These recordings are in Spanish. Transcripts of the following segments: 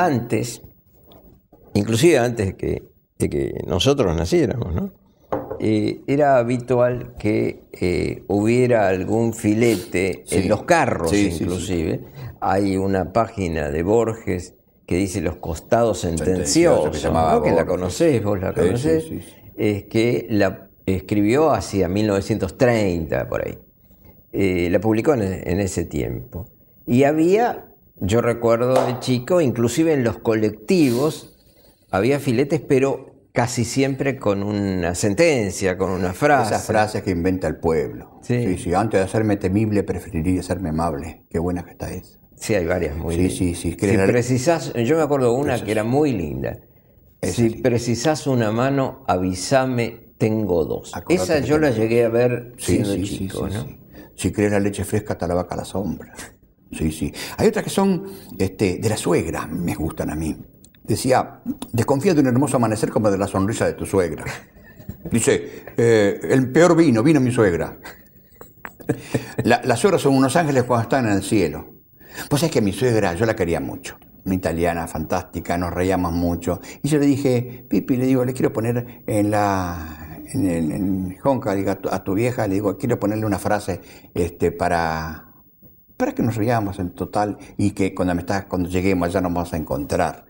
Antes, inclusive antes que, de que nosotros naciéramos, eh, era habitual que eh, hubiera algún filete en los carros, inclusive. Hay una página de Borges que dice los costados sentenciosos, que, la conocés, vos la conocés, Es que la escribió hacia 1930, por ahí. Eh, la publicó en, en, ese tiempo. Y había, yo recuerdo de chico, inclusive en los colectivos, había filetes, pero casi siempre con una sentencia, con una frase. Esas frases que inventa el pueblo. Sí, sí, antes de hacerme temible preferiría hacerme amable. Qué buena que está esa. Sí, hay varias muy sí, lindas. si precisás, yo me acuerdo una que era muy linda. si precisas precisás una mano, avísame, tengo dos. Esa yo la llegué a ver siendo chico, Si crees la leche fresca, está la vaca a la sombra. Sí, sí. Hay otras que son este, de la suegra, me gustan a mí. Decía, desconfía de un hermoso amanecer como de la sonrisa de tu suegra. Dice, eh, el peor vino, vino mi suegra. las suegras son unos ángeles cuando están en el cielo. Pues es que mi suegra, yo la quería mucho, una italiana fantástica, nos reíamos mucho. Y yo le dije, Pipi, le digo, le quiero poner en la, en, el, Honka, a, tu, vieja, le digo, quiero ponerle una frase este, para, para que nos riamos en total y que cuando, me estás, cuando lleguemos allá nos vamos a encontrar.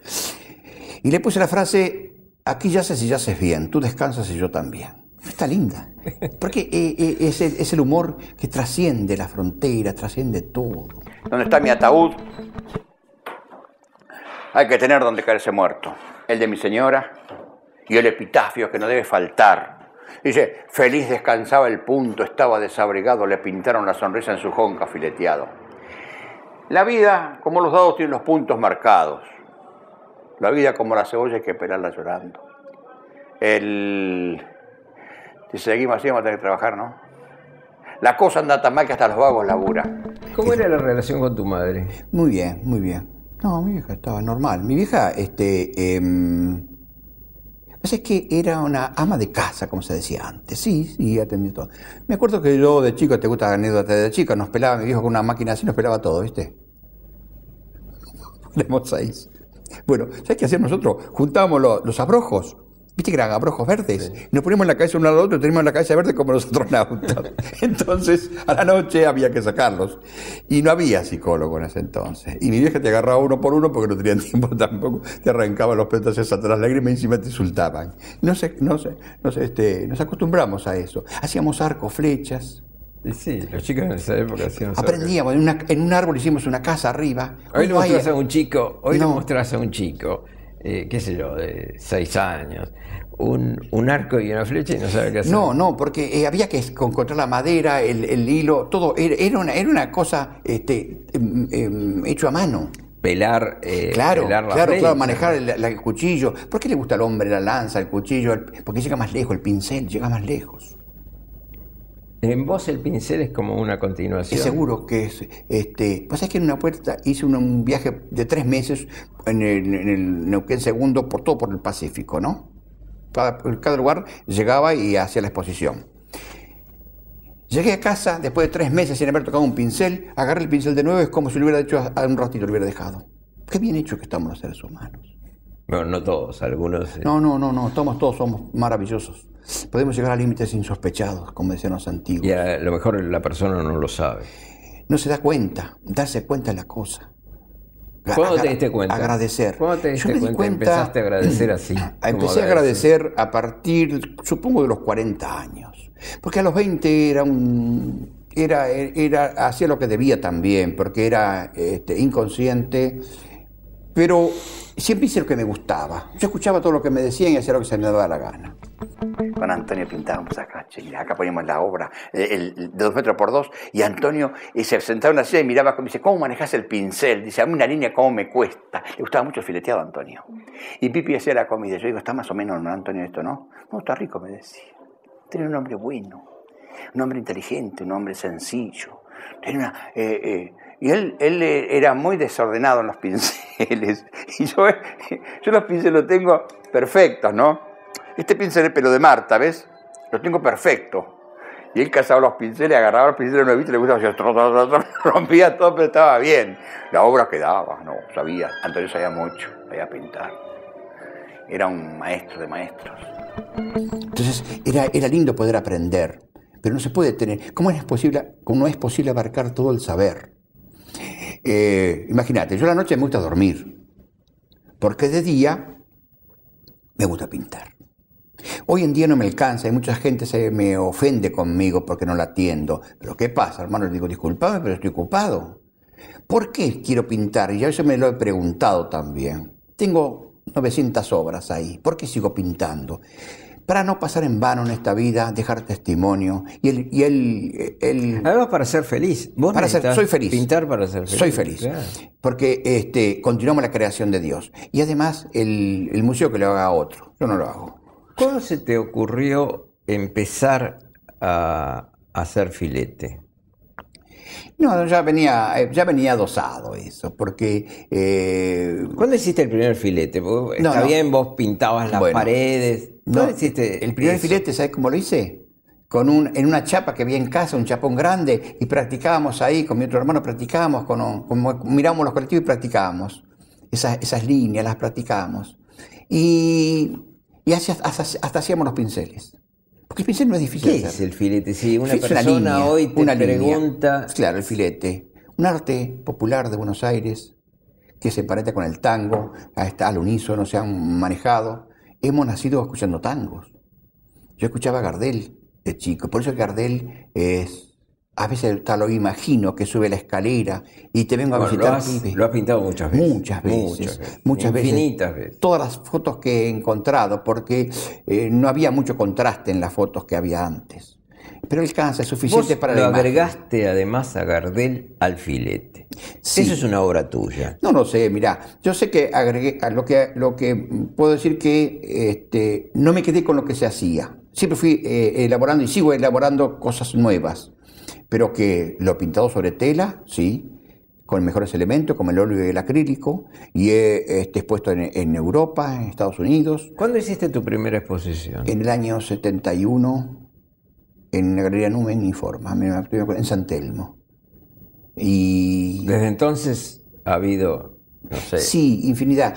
Y le puse la frase, aquí yaces y yaces bien, tú descansas y yo también. Está linda, porque eh, eh, es es el humor que trasciende la frontera, trasciende todo. ¿Dónde está mi ataúd? Hay que tener donde caerse muerto. El de mi señora y el epitafio que no debe faltar. Dice, feliz descansaba el punto, estaba desabrigado, le pintaron la sonrisa en su jonca fileteado. La vida, como los dados, tiene los puntos marcados. La vida como la cebolla hay que esperarla llorando. El... Si seguimos así vamos a tener que trabajar, ¿no? la cosa anda tan mal que hasta los vagos laburan. ¿Cómo era la relación con tu madre? Muy bien, muy bien. No, mi vieja estaba normal. Mi vieja, este. Eh, que era una ama de casa, como se decía antes. Sí, sí, atendía todo. Me acuerdo que yo de chico, te gusta la anécdota de chico, nos pelaba mi viejo con una máquina así, nos pelaba todo, ¿viste? Ponemos seis. Bueno, ¿sabes qué hacíamos nosotros? Juntábamos los abrojos Viste que eran abrojos verdes. Nos poníamos la cabeza uno al otro, teníamos la cabeza verde como los astronautas. entonces, a la noche había que sacarlos. Y no había psicólogo en ese entonces. Y mi vieja te agarraba uno por uno porque no tenían tiempo tampoco. Te arrancaba los pelos hacia las lágrimas y encima te insultaban. No sé, no sé, este, nos acostumbramos a eso. Hacíamos arcos, flechas. Sí, los chicos en esa época hacían Aprendíamos, en, un árbol hicimos una casa arriba. Hoy le un chico, hoy le a un chico eh, qué sé yo, de seis años, un, un, arco y una flecha y no sabe qué hacer. No, no, porque eh, había que encontrar la madera, el, hilo, todo, era, una, era una cosa este, em, em, hecho a mano. Pelar, eh, claro, la claro, claro, manejar el, cuchillo. ¿Por qué le gusta al hombre la lanza, el cuchillo? porque llega más lejos, el pincel llega más lejos. En vos el pincel es como una continuación. Es seguro que es. Este, pasa es que en una puerta hice un, viaje de tres meses en el, en el, Neuquén segundo por todo por el Pacífico, ¿no? Cada, cada lugar llegaba y hacía la exposición. Llegué a casa después de tres meses sin haber tocado un pincel, agarré el pincel de nuevo, es como si lo hubiera hecho a, un ratito, lo hubiera dejado. Qué bien hecho que estamos los seres humanos. Bueno, no todos, algunos. Eh. No, no, no, no, estamos todos, somos maravillosos podemos llegar a límites insospechados, como decían los antiguos. Y a lo mejor la persona no lo sabe. No se da cuenta, darse cuenta es la cosa. ¿Cuándo te diste cuenta? Agradecer. ¿Cuándo te diste cuenta, Empezaste a agradecer así. Empecé a agradecer a partir, supongo, de los 40 años. Porque a los 20 era un. Era, era, hacía lo que debía también, porque era este, inconsciente. Pero siempre hice lo que me gustaba. Yo escuchaba todo lo que me decían y hacía lo que se me daba la gana. Con Antonio pintábamos acá, acá poníamos la obra eh, de dos metros por dos, y Antonio y eh, se sentaba en la silla y miraba, me dice, ¿cómo manejas el pincel? Dice, a mí una línea, ¿cómo me cuesta? Le gustaba mucho el fileteado a Antonio. Y Pipi hacía la comida, yo digo, está más o menos, ¿no, Antonio, esto no? No, está rico, me decía. Tiene un hombre bueno, un hombre inteligente, un hombre sencillo. Tiene una... Eh, y él, él eh, era muy desordenado en los pinceles. Y yo, eh, yo los pinceles los tengo perfectos, ¿no? Este pincel es pelo de Marta, ¿ves? Lo tengo perfecto. Y él cazaba los pinceles, agarraba los pinceles nuevitos, le gustaba, rompía todo, pero estaba bien. La obra quedaba, no, sabía. Antonio sabía mucho, sabía pintar. Era un maestro de maestros. Entonces, era, era lindo poder aprender, pero no se puede tener. ¿Cómo es posible, cómo no es posible abarcar todo el saber? Eh, imagínate, yo la noche me gusta dormir, porque de día me gusta pintar. Hoy en día no me alcanza y mucha gente se me ofende conmigo porque no la atiendo. Pero ¿qué pasa, hermano? Le digo, disculpame, pero estoy ocupado. ¿Por qué quiero pintar? Y ya eso me lo he preguntado también. Tengo 900 obras ahí. ¿Por qué sigo pintando? para no pasar en vano en esta vida, dejar testimonio. Y Además, para ser feliz. ¿Vos para ser, soy feliz. Pintar para ser feliz. Soy feliz. Porque este, continuamos la creación de Dios. Y además, el, museo que lo haga otro. Yo no lo hago. ¿Cómo se te ocurrió empezar a hacer filete? No, ya venía, eh, ya venía dosado eso, porque... Eh, ¿Cuándo hiciste el primer filete? no, está bien, vos pintabas las paredes. ¿Cuándo no, hiciste el primer filete, ¿sabes cómo lo hice? Con un, en una chapa que había en casa, un chapón grande, y practicábamos ahí, con mi otro hermano practicábamos, con, mirábamos los colectivos y practicábamos. Esas, esas líneas las practicábamos. Y, hasta hacíamos los pinceles pensé, no es difícil. ¿Qué es el filete? sí una persona hoy te una pregunta. Claro, el filete. Un arte popular de Buenos Aires que se emparenta con el tango, al unísono, se han manejado. Hemos nacido escuchando tangos. Yo escuchaba Gardel de chico, por eso Gardel es a veces hasta lo imagino que sube la escalera y te vengo a visitar. Lo has, pintado muchas veces. Muchas veces. Muchas veces. Muchas Infinitas veces. Todas las fotos que he encontrado, porque eh, no había mucho contraste en las fotos que había antes. Pero el cáncer es suficiente para la lo agregaste además a Gardel al filete. Sí. Eso es una obra tuya. No, no sé, mirá, yo sé que agregué, lo que, lo que puedo decir que este, no me quedé con lo que se hacía. Siempre fui eh, elaborando y sigo elaborando cosas nuevas pero que lo he pintado sobre tela, sí, con mejores elementos, como el óleo y el acrílico, y he este, expuesto en, Europa, en Estados Unidos. ¿Cuándo hiciste tu primera exposición? En el año 71, en la Galería Numen y Forma, en San Telmo. Y... Desde entonces ha habido, no sé... Sí, infinidad.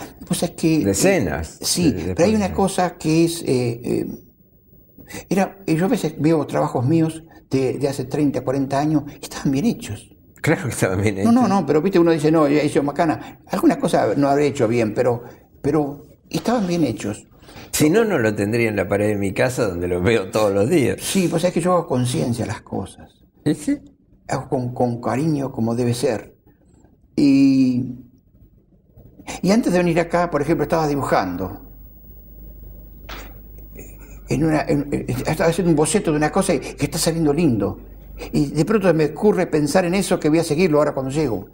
que... Eh, decenas. sí, pero hay una cosa que es... Eh, eh, era, yo a veces veo trabajos míos de, hace 30, 40 años, estaban bien hechos. Claro que estaban bien hechos. No, no, no, pero viste, uno dice, no, ya hizo macana. Algunas cosas no habré hecho bien, pero, pero estaban bien hechos. Si no, no lo tendría en la pared de mi casa donde lo veo todos los días. Sí, pues es que yo hago conciencia las cosas. ¿Sí? Hago con, con, cariño como debe ser. Y, y antes de venir acá, por ejemplo, estaba dibujando en una, estaba haciendo un boceto de una cosa que está saliendo lindo. Y de pronto me ocurre pensar en eso que voy a seguirlo ahora cuando llego.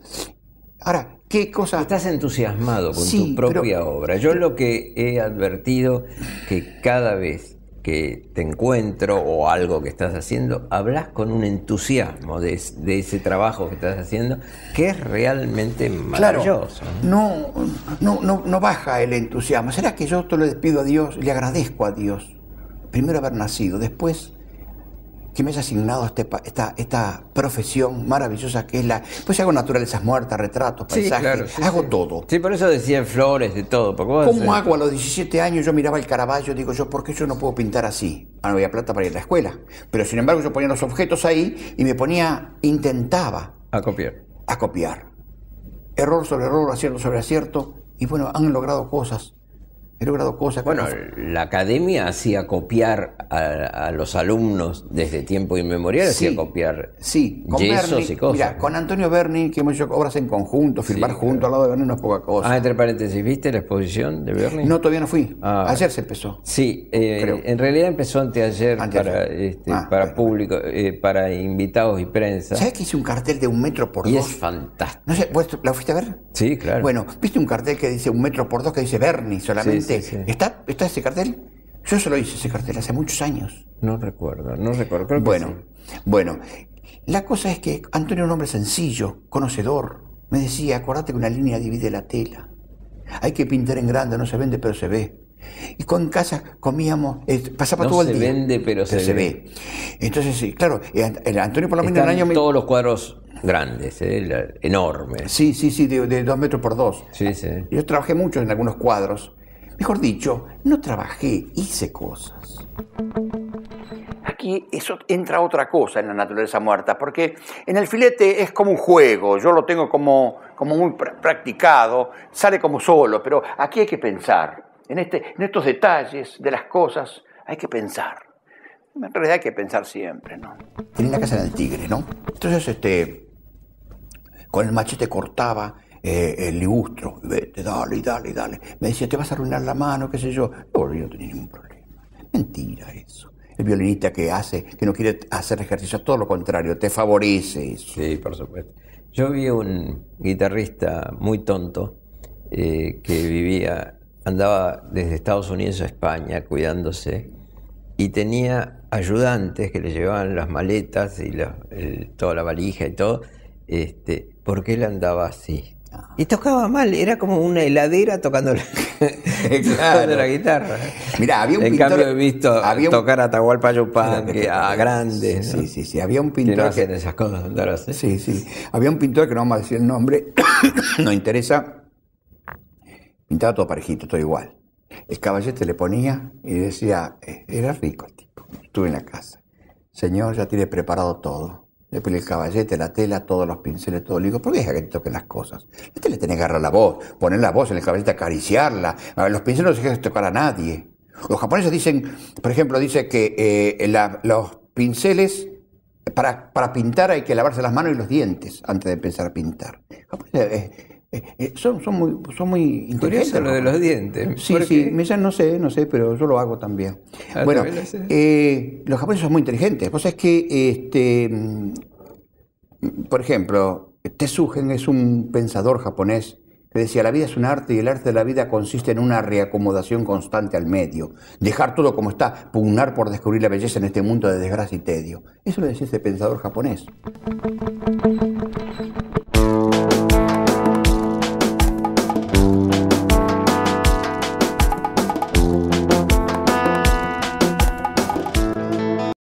Ahora, ¿qué cosa? Estás entusiasmado con tu propia obra. Yo lo que he advertido que cada vez que te encuentro o algo que estás haciendo, hablas con un entusiasmo de, ese trabajo que estás haciendo, que es realmente maravilloso. no, no, no, baja el entusiasmo. ¿Será que yo esto lo despido a Dios, le agradezco a Dios? primero haber nacido, después que me haya asignado este, esta, esta profesión maravillosa que es la... Pues hago naturalezas muertas, retratos, paisajes, hago todo. Sí, por eso decía flores, de todo. ¿Cómo hago a los 17 años? Yo miraba el Caravaggio, digo yo, ¿por qué yo no puedo pintar así? Ah, no había plata para ir a la escuela. Pero sin embargo yo ponía los objetos ahí y me ponía, intentaba... A copiar. A copiar. Error sobre error, acierto sobre acierto. Y bueno, han logrado cosas He logrado cosas. Bueno, la academia hacía copiar a, los alumnos desde tiempo inmemorial, hacía copiar sí, y cosas. Mira, con Antonio Berni, que hemos hecho obras en conjunto, firmar junto al lado de Berni no es poca cosa. Ah, entre paréntesis, ¿viste la exposición de Berni? No, todavía no fui. Ah, ayer se empezó. Sí, eh, en realidad empezó anteayer, para, este, ah, público, eh, para invitados y prensa. ¿Sabes que hice un cartel de un metro por dos? Y es fantástico. ¿La fuiste a ver? Sí, claro. Bueno, ¿viste un cartel que dice un metro por dos que dice Berni solamente? ¿Está, ¿Está ese cartel? Yo solo hice ese cartel hace muchos años. No recuerdo, no recuerdo. bueno, bueno. La cosa es que Antonio era un hombre sencillo, conocedor. Me decía, acuérdate que una línea divide la tela. Hay que pintar en grande, no se vende, pero se ve. Y con casa comíamos, eh, pasaba todo el día. No se vende, pero, se, ve. entonces Entonces, claro, eh, Antonio por lo menos en el año. Todos los cuadros grandes, eh, enormes. Sí, sí, sí, de, dos metros por dos. Sí, Yo trabajé mucho en algunos cuadros Mejor dicho, no trabajé, hice cosas. Aquí eso entra otra cosa en la naturaleza muerta, porque en el filete es como un juego, yo lo tengo como, como muy practicado, sale como solo, pero aquí hay que pensar, en, este, estos detalles de las cosas hay que pensar. En realidad hay que pensar siempre, ¿no? Tenía la casa del Tigre, ¿no? Entonces, este, con el machete cortaba eh, el ilustro vete, dale, dale, dale. Me decía, te vas a arruinar la mano, qué sé yo. No, no tenía ningún problema. Mentira eso. El violinista que hace, que no quiere hacer ejercicio, todo lo contrario, te favorece eso. Sí, por supuesto. Yo vi un guitarrista muy tonto eh, que vivía, andaba desde Estados Unidos a España cuidándose y tenía ayudantes que le llevaban las maletas y toda la valija y todo, este, porque él andaba así. Y tocaba mal, era como una heladera tocando la, guitarra. mira había un en pintor, cambio he visto tocar a a grandes. Sí, sí, sí, Había un pintor. Que no esas cosas, Sí, sí. Había un pintor que no vamos a decir el nombre, no interesa. Pintaba todo parejito, todo igual. El caballete le ponía y decía, eh, era rico el tipo, estuve en la casa. Señor, ya tiene preparado todo. Le el caballete, la tela, todos los pinceles, todo. Le digo, ¿por qué deja que te toquen las cosas? La tela tiene que agarrar la voz, poner la voz en el caballete, acariciarla. Los pinceles no se dejan tocar a nadie. Los japoneses dicen, por ejemplo, dice que eh, los pinceles para, pintar hay que lavarse las manos y los dientes antes de empezar a pintar. Japoneses, eh, eh, eh, son, son, muy, son muy interesantes. lo de los dientes. Sí, sí, ya no sé, no sé, pero yo lo hago también. Ah, bueno, eh, los japoneses son muy inteligentes. pues es que, este, por ejemplo, Tezugen es un pensador japonés que decía, la vida es un arte y el arte de la vida consiste en una reacomodación constante al medio, dejar todo como está, pugnar por descubrir la belleza en este mundo de desgracia y tedio. Eso lo decía ese pensador japonés.